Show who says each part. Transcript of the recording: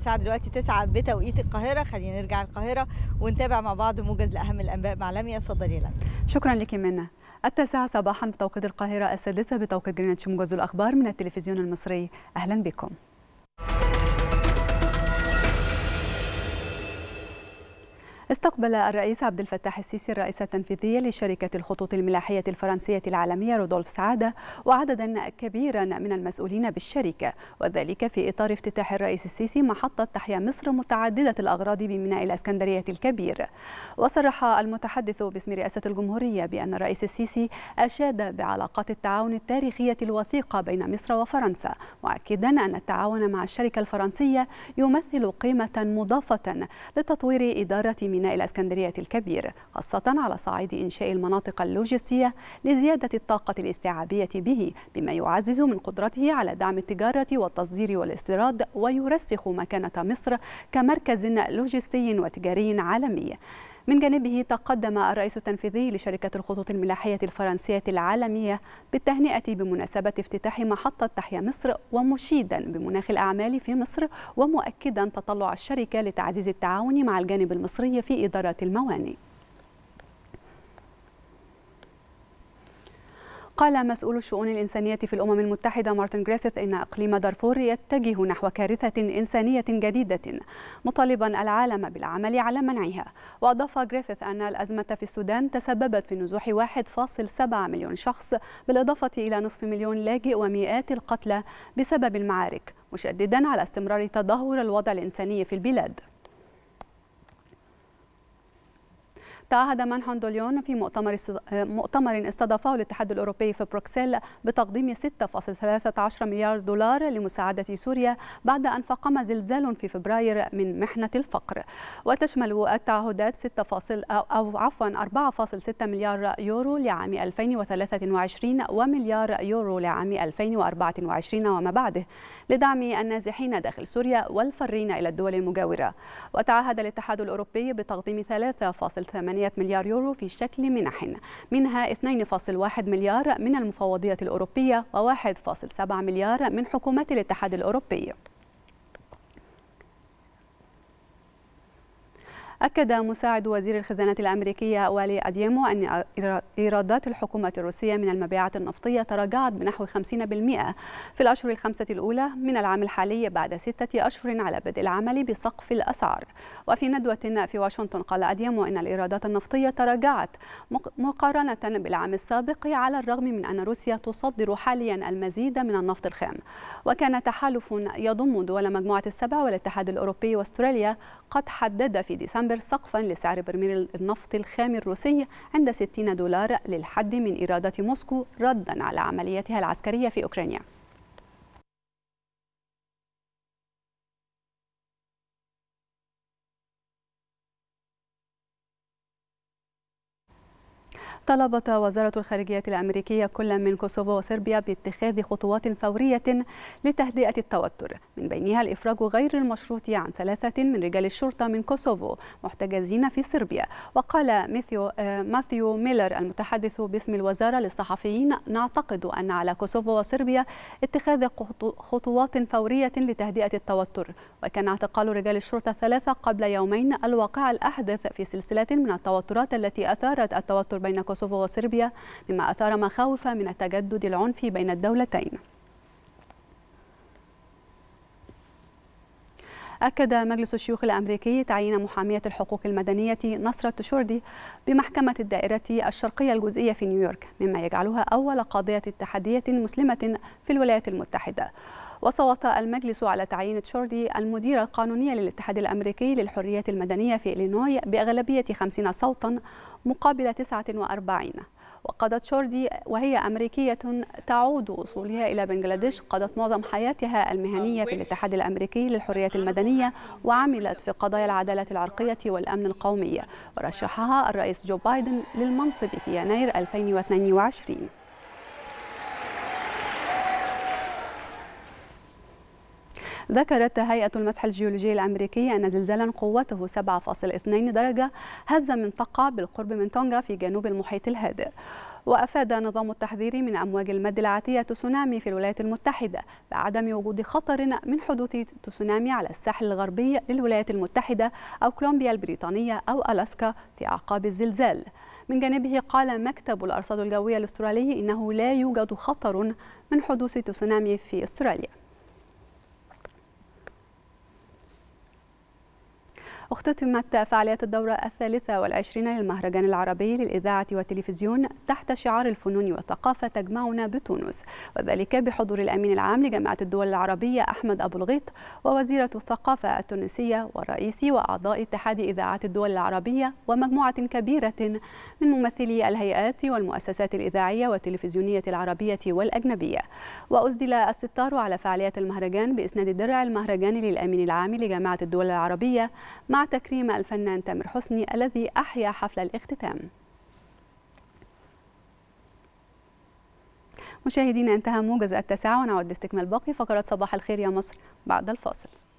Speaker 1: الساعة دلوقتي 9 بتوقيت القاهرة خلينا نرجع القاهرة ونتابع مع بعض موجز لأهم الأنباء مع لميا اتفضلي لميا شكرا لك منى التاسعة صباحا بتوقيت القاهرة السادسة بتوقيت جرينتش موجز الأخبار من التلفزيون المصري أهلا بكم استقبل الرئيس عبد الفتاح السيسي الرئيس التنفيذي لشركة الخطوط الملاحية الفرنسية العالمية رودولف سعادة وعددا كبيرا من المسؤولين بالشركة وذلك في إطار افتتاح الرئيس السيسي محطة تحيا مصر متعددة الأغراض بميناء الإسكندرية الكبير وصرح المتحدث باسم رئاسة الجمهورية بأن الرئيس السيسي أشاد بعلاقات التعاون التاريخية الوثيقة بين مصر وفرنسا مؤكدا أن التعاون مع الشركة الفرنسية يمثل قيمة مضافة لتطوير إدارة ميناء ميناء الإسكندرية الكبير خاصة على صعيد إنشاء المناطق اللوجستية لزيادة الطاقة الاستيعابية به بما يعزز من قدرته على دعم التجارة والتصدير والاستيراد ويرسخ مكانة مصر كمركز لوجستي وتجاري عالمي من جانبه تقدم الرئيس التنفيذي لشركة الخطوط الملاحية الفرنسية العالمية بالتهنئة بمناسبة افتتاح محطة تحيا مصر ومشيدا بمناخ الأعمال في مصر ومؤكدا تطلع الشركة لتعزيز التعاون مع الجانب المصري في إدارة الموانئ قال مسؤول الشؤون الإنسانية في الأمم المتحدة مارتن جريفيث إن إقليم دارفور يتجه نحو كارثة إنسانية جديدة مطالبا العالم بالعمل على منعها وأضاف جريفيث أن الأزمة في السودان تسببت في نزوح 1.7 مليون شخص بالإضافة إلى نصف مليون لاجئ ومئات القتلى بسبب المعارك مشددا على استمرار تدهور الوضع الإنساني في البلاد تعهد منحن دوليون في مؤتمر مؤتمر استضافه الاتحاد الاوروبي في بروكسل بتقديم 6.13 مليار دولار لمساعده سوريا بعد ان فقم زلزال في فبراير من محنه الفقر وتشمل التعهدات 6 او عفوا 4.6 مليار يورو لعام 2023 ومليار يورو لعام 2024 وما بعده لدعم النازحين داخل سوريا والفارين الى الدول المجاوره وتعهد الاتحاد الاوروبي بتقديم 3.8 5.8 مليار يورو في شكل منح منها 2.1 مليار من المفوضية الأوروبية و1.7 مليار من حكومات الاتحاد الأوروبي أكد مساعد وزير الخزانة الأمريكية والي أديمو أن إيرادات الحكومة الروسية من المبيعات النفطية تراجعت بنحو 50% في الأشهر الخمسة الأولى من العام الحالي بعد ستة أشهر على بدء العمل بسقف الأسعار وفي ندوة في واشنطن قال أديمو أن الإيرادات النفطية تراجعت مقارنة بالعام السابق على الرغم من أن روسيا تصدر حاليا المزيد من النفط الخام وكان تحالف يضم دول مجموعة السبع والاتحاد الأوروبي واستراليا قد حدد في ديسمبر سبتمبر سقفا لسعر برميل النفط الخام الروسي عند 60 دولار للحد من إرادة موسكو ردا على عملياتها العسكرية في أوكرانيا طلبت وزارة الخارجية الأمريكية كل من كوسوفو وصربيا باتخاذ خطوات فورية لتهدئة التوتر من بينها الإفراج غير المشروط عن ثلاثة من رجال الشرطة من كوسوفو محتجزين في صربيا وقال ميثيو آه، ماثيو ميلر المتحدث باسم الوزارة للصحفيين نعتقد أن على كوسوفو وصربيا اتخاذ خطوات فورية لتهدئة التوتر وكان اعتقال رجال الشرطة الثلاثة قبل يومين الواقع الأحدث في سلسلة من التوترات التي أثارت التوتر بين كوسوفو وصربيا مما أثار مخاوف من التجدد العنفي بين الدولتين أكد مجلس الشيوخ الأمريكي تعيين محامية الحقوق المدنية نصرة شوردي بمحكمة الدائرة الشرقية الجزئية في نيويورك مما يجعلها أول قاضية اتحادية مسلمة في الولايات المتحدة وصوت المجلس على تعيين تشوردي المديرة القانونية للاتحاد الأمريكي للحريات المدنية في إلينوي بأغلبية 50 صوتا مقابل 49 وقضت شوردي وهي أمريكية تعود وصولها إلى بنجلاديش قضت معظم حياتها المهنية في الاتحاد الأمريكي للحريات المدنية وعملت في قضايا العدالة العرقية والأمن القومي ورشحها الرئيس جو بايدن للمنصب في يناير 2022 ذكرت هيئة المسح الجيولوجي الأمريكي أن زلزالا قوته 7.2 درجة هز منطقة بالقرب من تونغا في جنوب المحيط الهادئ وأفاد نظام التحذير من أمواج المد العاتية تسونامي في الولايات المتحدة بعدم وجود خطر من حدوث تسونامي على الساحل الغربي للولايات المتحدة أو كولومبيا البريطانية أو ألاسكا في أعقاب الزلزال من جانبه قال مكتب الأرصاد الجوية الأسترالي إنه لا يوجد خطر من حدوث تسونامي في أستراليا اختتمت فعاليات الدورة الثالثة والعشرين للمهرجان العربي للإذاعة والتلفزيون تحت شعار الفنون والثقافة تجمعنا بتونس وذلك بحضور الأمين العام لجامعة الدول العربية أحمد أبو الغيط ووزيرة الثقافة التونسية والرئيس وأعضاء اتحاد إذاعات الدول العربية ومجموعة كبيرة من ممثلي الهيئات والمؤسسات الإذاعية والتلفزيونية العربية والأجنبية وأسدل الستار على فعاليات المهرجان بإسناد درع المهرجان للأمين العام لجامعة الدول العربية مع مع تكريم الفنان تامر حسني الذي أحيا حفل الاختتام مشاهدينا انتهى موجز التسعة ونعود لاستكمال باقي فقرات صباح الخير يا مصر بعد الفاصل